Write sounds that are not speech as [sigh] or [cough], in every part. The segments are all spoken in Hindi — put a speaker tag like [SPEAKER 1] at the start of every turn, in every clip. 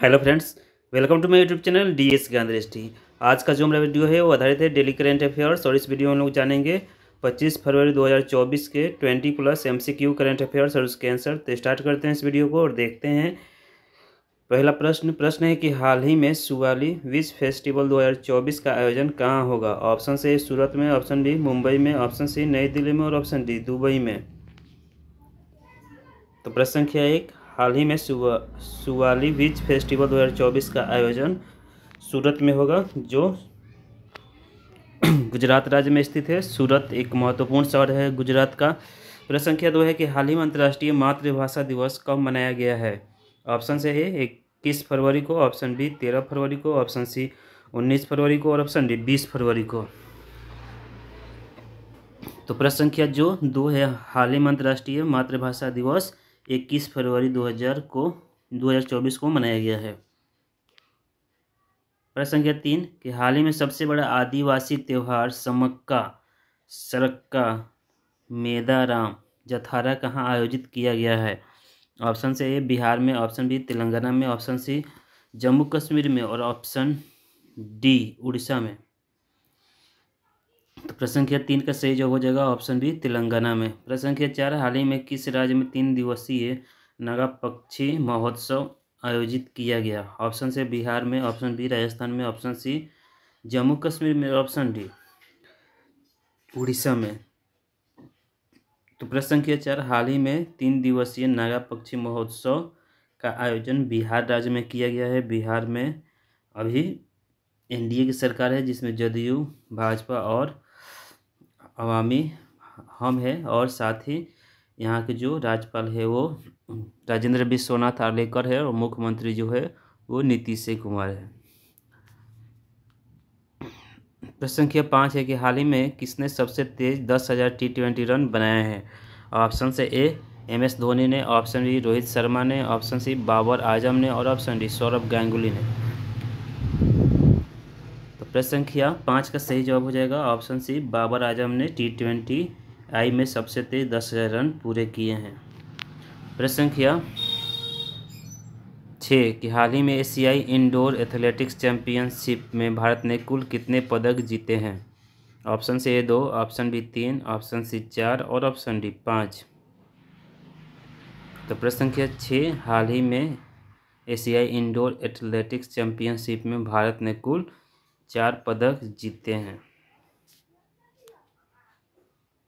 [SPEAKER 1] hello friends welcome to my YouTube channel D S गांधरेस्टी आज का जो हमारा वीडियो है वो आधारित है डेली करेंट अफेयर्स और इस वीडियो में हम लोग जानेंगे 25 फरवरी 2024 के 20 प्लस एमसीक्यू करेंट अफेयर्स और उसके आंसर तो स्टार्ट करते हैं इस वीडियो को और देखते हैं पहला प्रश्न प्रश्न है कि हाल ही में सुवाली विश फेस्टिवल दो का आयोजन कहाँ होगा ऑप्शन से सूरत में ऑप्शन बी मुंबई में ऑप्शन सी नई दिल्ली में और ऑप्शन डी दुबई में तो प्रश्न संख्या एक हाल ही में सुवाली बीच फेस्टिवल 2024 का आयोजन सूरत में होगा जो [clears throat] गुजरात राज्य में स्थित है सूरत एक महत्वपूर्ण शहर है गुजरात का प्रसंख्या दो है कि हाल ही में अंतर्राष्ट्रीय मातृभाषा दिवस कब मनाया गया है ऑप्शन से है इक्कीस फरवरी को ऑप्शन बी तेरह फरवरी को ऑप्शन सी उन्नीस फरवरी को और ऑप्शन डी बीस फरवरी को तो प्रश्न संख्या जो दो है हाल ही में अंतर्राष्ट्रीय मातृभाषा दिवस 21 फरवरी 2000 को 2024 को मनाया गया है प्रश्न संख्या तीन कि हाल ही में सबसे बड़ा आदिवासी त्यौहार समक्का सरक्का मेदाराम जथारा कहाँ आयोजित किया गया है ऑप्शन से ए बिहार में ऑप्शन बी तेलंगाना में ऑप्शन सी जम्मू कश्मीर में और ऑप्शन डी उड़ीसा में तो प्रश्न संख्या तीन का सही जवाब हो जाएगा ऑप्शन बी तेलंगाना में प्रश्न संख्या चार हाल ही में किस राज्य में तीन दिवसीय नागा पक्षी महोत्सव आयोजित किया गया ऑप्शन से बिहार में ऑप्शन बी राजस्थान में ऑप्शन सी जम्मू कश्मीर में ऑप्शन डी उड़ीसा में तो प्रश्न संख्या चार हाल ही में तीन दिवसीय नागा पक्षी महोत्सव का आयोजन बिहार राज्य में किया गया है बिहार में अभी एनडीए की सरकार है जिसमें जदयू भाजपा और अवामी हम है और साथ ही यहाँ के जो राज्यपाल है वो राजेंद्र विश्वनाथ आर्लेकर है और मुख्यमंत्री जो है वो नीतीश कुमार है प्रश्न संख्या पाँच है कि हाल ही में किसने सबसे तेज दस हज़ार टी ट्वेंटी रन बनाए हैं ऑप्शन से ए एम एस धोनी ने ऑप्शन बी रोहित शर्मा ने ऑप्शन सी बाबर आजम ने और ऑप्शन डी सौरभ गांगुली ने प्रश्न संख्या पाँच का सही जवाब हो जाएगा ऑप्शन सी बाबर आजम ने टी ट्वेंटी आई में सबसे तेज दस हज़ार रन पूरे किए हैं प्रश्न संख्या छः कि हाल ही में एशियाई इंडोर एथलेटिक्स चैंपियनशिप में भारत ने कुल कितने पदक जीते हैं ऑप्शन से ए दो ऑप्शन बी तीन ऑप्शन सी चार और ऑप्शन डी पाँच तो प्रश्न संख्या छः हाल ही में एशियाई इंडोर एथलेटिक्स चैंपियनशिप में भारत ने कुल चार पदक जीते हैं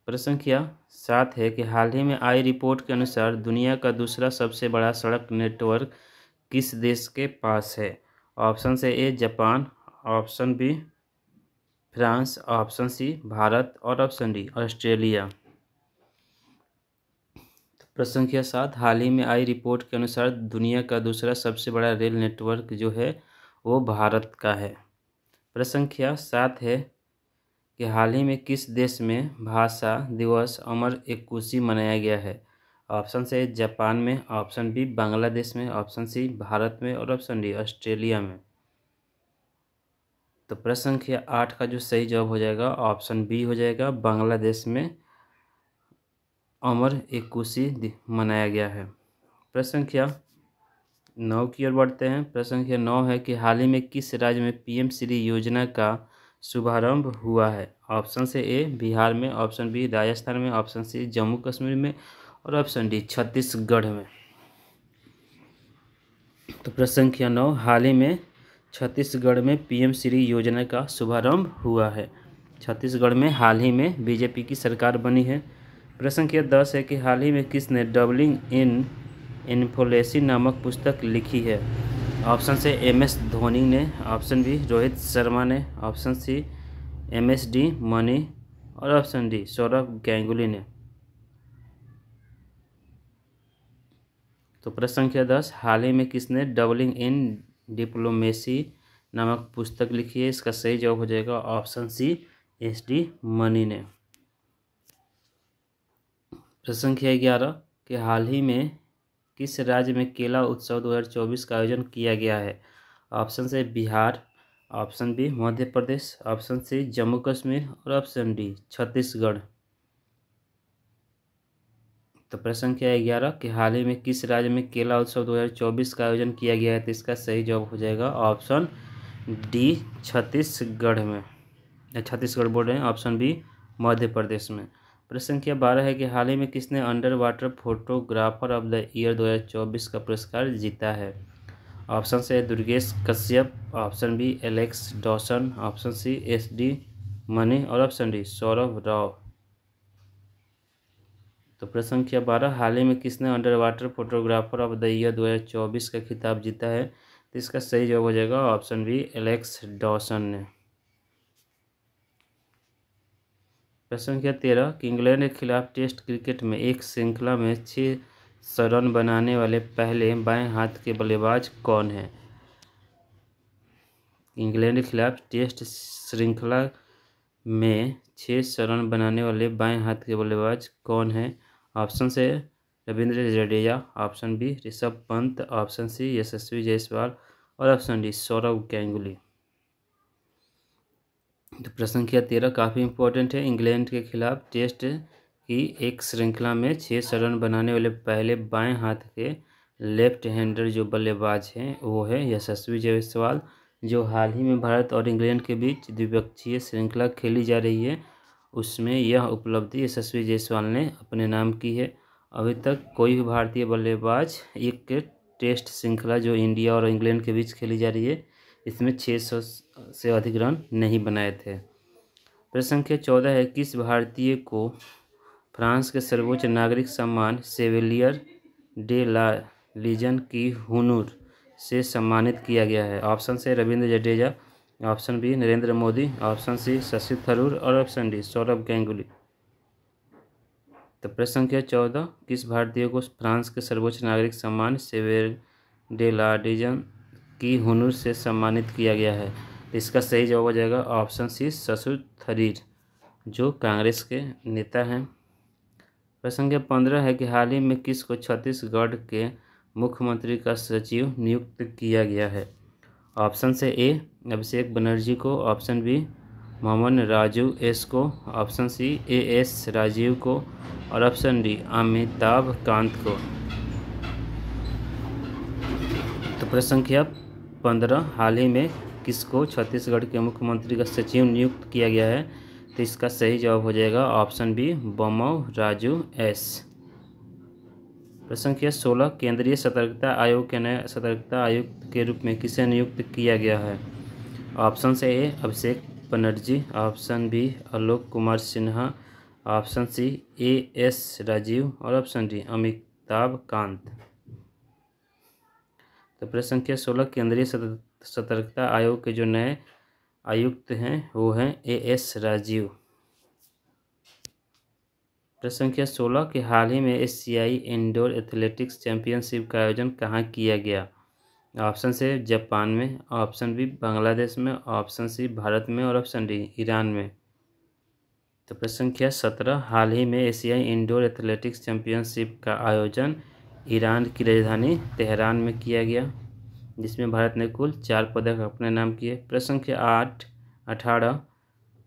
[SPEAKER 1] प्रश्न संख्या सात है कि हाल ही में आई रिपोर्ट के अनुसार दुनिया का दूसरा सबसे बड़ा सड़क नेटवर्क किस देश के पास है ऑप्शन से A Japan option B France option C Bharat और ऑप्शन डी ऑस्ट्रेलिया प्रश्न संख्या सात हाल ही में आई रिपोर्ट के अनुसार दुनिया का दूसरा सबसे बड़ा रेल नेटवर्क जो है वो भारत का है प्रश्न संख्या सात है कि हाल ही में किस देश में भाषा दिवस अमर एक मनाया गया है ऑप्शन से जापान में ऑप्शन बी बांग्लादेश में ऑप्शन सी भारत में और ऑप्शन डी ऑस्ट्रेलिया में तो प्रश्न संख्या आठ का जो सही जवाब हो जाएगा ऑप्शन बी हो जाएगा बांग्लादेश में अमर एक मनाया गया है प्रश्न संख्या नौ की ओर बढ़ते हैं प्रश्न संख्या नौ है कि हाल ही में किस राज्य में पीएम श्री योजना का शुभारंभ हुआ है ऑप्शन से ए बिहार में ऑप्शन बी राजस्थान में ऑप्शन सी जम्मू कश्मीर में और ऑप्शन डी छत्तीसगढ़ में तो प्रश्न संख्या नौ हाल ही में छत्तीसगढ़ में पीएम श्री योजना का शुभारंभ हुआ है छत्तीसगढ़ में हाल ही में बीजेपी की सरकार बनी है प्रश्न संख्या दस है कि हाल ही में किसने डबलिंग इन इन्फोलेसी नामक पुस्तक लिखी है ऑप्शन से एम एस धोनी ने ऑप्शन बी रोहित शर्मा ने option C M S D money और ऑप्शन डी सौरभ गैंगुली ने तो प्रश्न संख्या दस हाल ही में किसने डबलिंग इन डिप्लोमेसी नामक पुस्तक लिखी है इसका सही जवाब हो जाएगा option C S D Dhoni ने प्रश्न संख्या ग्यारह कि हाल ही में किस राज्य में केला उत्सव 2024 का आयोजन किया गया है ऑप्शन से Bihar option B Madhya Pradesh option C Jammu Kashmir और ऑप्शन डी छत्तीसगढ़ तो प्रश्न क्या है ग्यारह कि हाल ही में किस राज्य में केला उत्सव 2024 का आयोजन किया गया है तो इसका सही जवाब हो जाएगा ऑप्शन डी छत्तीसगढ़ में छत्तीसगढ़ बोल रहे हैं ऑप्शन बी मध्य प्रदेश में प्रश्न संख्या बारह है कि हाल ही में किसने under water photographer of the year 2024 का पुरस्कार जीता है ऑप्शन से Durgesh Kashyap option B Alex Dawson option C S D money और ऑप्शन डी सौरभ राव तो प्रश्न संख्या बारह हाल ही में किसने under water photographer of the year 2024 का खिताब जीता है तो इसका सही जवाब हो जाएगा ऑप्शन बी एलेक्स डॉसन ने प्रश्न संख्या तेरह कि इंग्लैंड के खिलाफ टेस्ट क्रिकेट में एक श्रृंखला में छः सौ रन बनाने वाले पहले बाएं हाथ के बल्लेबाज कौन हैं इंग्लैंड के खिलाफ टेस्ट श्रृंखला में छः सौ रन बनाने वाले बाएं हाथ के बल्लेबाज कौन हैं ऑप्शन से Ravindra Jadeja option B Rishabh Pant option C Yashasvi Jaiswal और ऑप्शन डी सौरभ गैंगुली तो प्रश्न संख्या तेरह काफ़ी इंपॉर्टेंट है इंग्लैंड के खिलाफ टेस्ट की एक श्रृंखला में छः रन बनाने वाले पहले बाएं हाथ के लेफ्ट हैंडर जो बल्लेबाज हैं वो है यशस्वी जायसवाल जो हाल ही में भारत और इंग्लैंड के बीच द्विपक्षीय श्रृंखला खेली जा रही है उसमें यह उपलब्धि यशस्वी जायसवाल ने अपने नाम की है अभी तक कोई भी भारतीय बल्लेबाज एक टेस्ट श्रृंखला जो इंडिया और इंग्लैंड के बीच खेली जा रही है इसमें छः सौ से अधिक रन नहीं बनाए थे प्रश्न संख्या चौदह है किस भारतीय को फ्रांस के सर्वोच्च नागरिक सम्मान सेवेलियर डे ला लीजन की हुनूर से सम्मानित किया गया है ऑप्शन से Ravindra Jadeja option B Narendra Modi option C Shashi Tharoor और ऑप्शन डी सौरभ गैंगुली तो प्रश्न संख्या चौदह किस भारतीय को फ्रांस के सर्वोच्च नागरिक सम्मान सेवेर डे लाडिजन की हुनर से सम्मानित किया गया है इसका सही जवाब हो जाएगा ऑप्शन सी शशि थरीर जो कांग्रेस के नेता हैं प्रश्न संख्या पंद्रह है कि हाल ही में किसको छत्तीसगढ़ के मुख्यमंत्री का सचिव नियुक्त किया गया है ऑप्शन से ए अभिषेक बनर्जी को option B Mohammed Raju S को option C A S Rajeev को और ऑप्शन डी अमिताभ कांत को तो प्रश्न संख्या पंद्रह हाल ही में इक्कीस को छत्तीसगढ़ के मुख्यमंत्री का सचिव नियुक्त किया गया है तो इसका सही जवाब हो जाएगा ऑप्शन बी बमो राजू एस प्रश्न किया सोलह केंद्रीय सतर्कता आयोग के नए सतर्कता आयुक्त के रूप में किसे नियुक्त किया गया है ऑप्शन से A Abhishek Banerjee option B Alok Kumar Sinha option C A S Rajeev और ऑप्शन डी अमिताभ कांत तो प्रश्न संख्या सोलह केंद्रीय सतर्कता आयोग के जो नए आयुक्त हैं वो हैं ए एस राजीव प्रश्न संख्या सोलह के हाल ही में एस इंडोर एथलेटिक्स चैंपियनशिप का आयोजन कहाँ किया गया ऑप्शन से जापान में ऑप्शन बी बांग्लादेश में ऑप्शन सी भारत में और ऑप्शन डी ईरान में तो प्रश्न संख्या सत्रह हाल ही में एशियाई इंडोर एथलेटिक्स चैंपियनशिप का आयोजन ईरान की राजधानी तेहरान में किया गया जिसमें भारत ने कुल चार पदक अपने नाम किए प्रश्न संख्या आठ अठारह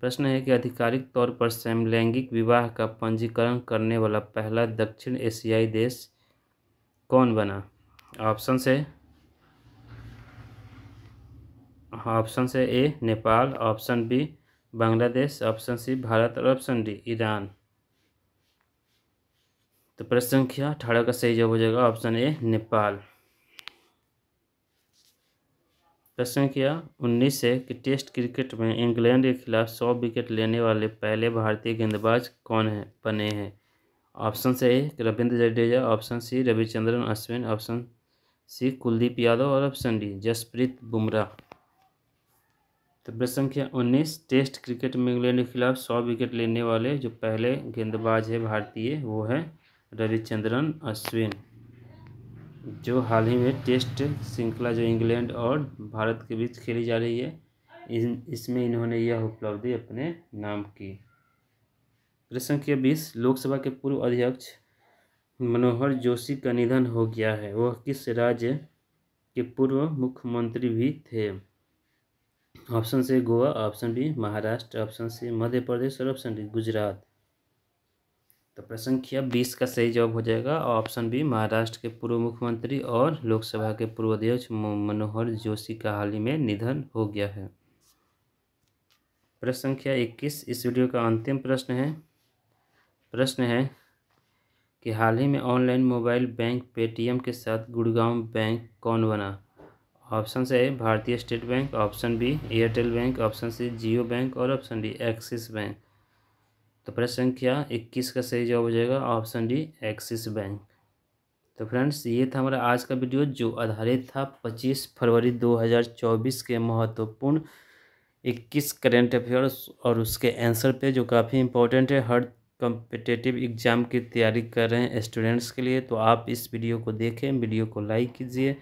[SPEAKER 1] प्रश्न है कि आधिकारिक तौर पर समलैंगिक विवाह का पंजीकरण करने वाला पहला दक्षिण एशियाई देश कौन बना ऑप्शन से ऑप्शन से A Nepal option B Bangladesh option C Bharat और ऑप्शन डी ईरान तो प्रश्न संख्या अठारह का सही जवाब हो जाएगा ऑप्शन ए नेपाल प्रश्न किया उन्नीस है कि टेस्ट क्रिकेट में इंग्लैंड के खिलाफ सौ विकेट लेने वाले पहले भारतीय गेंदबाज कौन है बने हैं option A Ravindra Jadeja option C Ravichandran Ashwin option C Kuldeep Yadav और ऑप्शन डी जसप्रीत बुमराह तो प्रश्न संख्या उन्नीस टेस्ट क्रिकेट में इंग्लैंड के खिलाफ सौ विकेट लेने वाले जो पहले गेंदबाज है भारतीय वो है रविचंद्रन अश्विन जो हाल ही में टेस्ट श्रृंखला जो इंग्लैंड और भारत के बीच खेली जा रही है इन इसमें इन्होंने यह उपलब्धि अपने नाम की प्रश्न के बीस लोकसभा के पूर्व अध्यक्ष मनोहर जोशी का निधन हो गया है वह किस राज्य के पूर्व मुख्यमंत्री भी थे ऑप्शन से Goa option B Maharashtra option C Madhya Pradesh और ऑप्शन डी गुजरात तो प्रश्न संख्या बीस का सही जवाब हो जाएगा ऑप्शन बी महाराष्ट्र के पूर्व मुख्यमंत्री और लोकसभा के पूर्व अध्यक्ष मनोहर जोशी का हाल ही में निधन हो गया है प्रश्न संख्या इक्कीस इस वीडियो का अंतिम प्रश्न है प्रश्न है कि हाल ही में ऑनलाइन मोबाइल बैंक पेटीएम के साथ गुड़गांव बैंक कौन बना ऑप्शन से भारतीय state bank option B Airtel bank option C Jio bank और ऑप्शन डी एक्सिस बैंक तो प्रश्न संख्या इक्कीस का सही जवाब हो जाएगा ऑप्शन डी एक्सिस बैंक तो फ्रेंड्स ये था हमारा आज का वीडियो जो आधारित था 25 फरवरी 2024 के महत्वपूर्ण 21 करेंट अफेयर्स और उसके आंसर पे जो काफ़ी इंपॉर्टेंट है हर कम्पिटेटिव एग्ज़ाम की तैयारी कर रहे हैं स्टूडेंट्स के लिए तो आप इस वीडियो को देखें वीडियो को लाइक कीजिए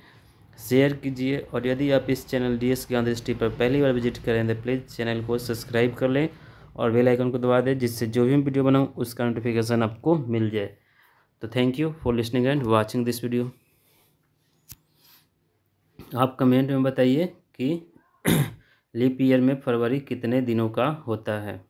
[SPEAKER 1] शेयर कीजिए और यदि आप इस चैनल डी एस ज्ञान दृष्टि पर पहली बार विजिट करें तो प्लीज़ चैनल को सब्सक्राइब कर लें और बेल आइकन को दबा दें जिससे जो भी मैं वीडियो बनाऊँ उसका नोटिफिकेशन आपको मिल जाए तो thank you for listening and watching this video आप कमेंट में बताइए कि लीप [clears throat] ईयर में फरवरी कितने दिनों का होता है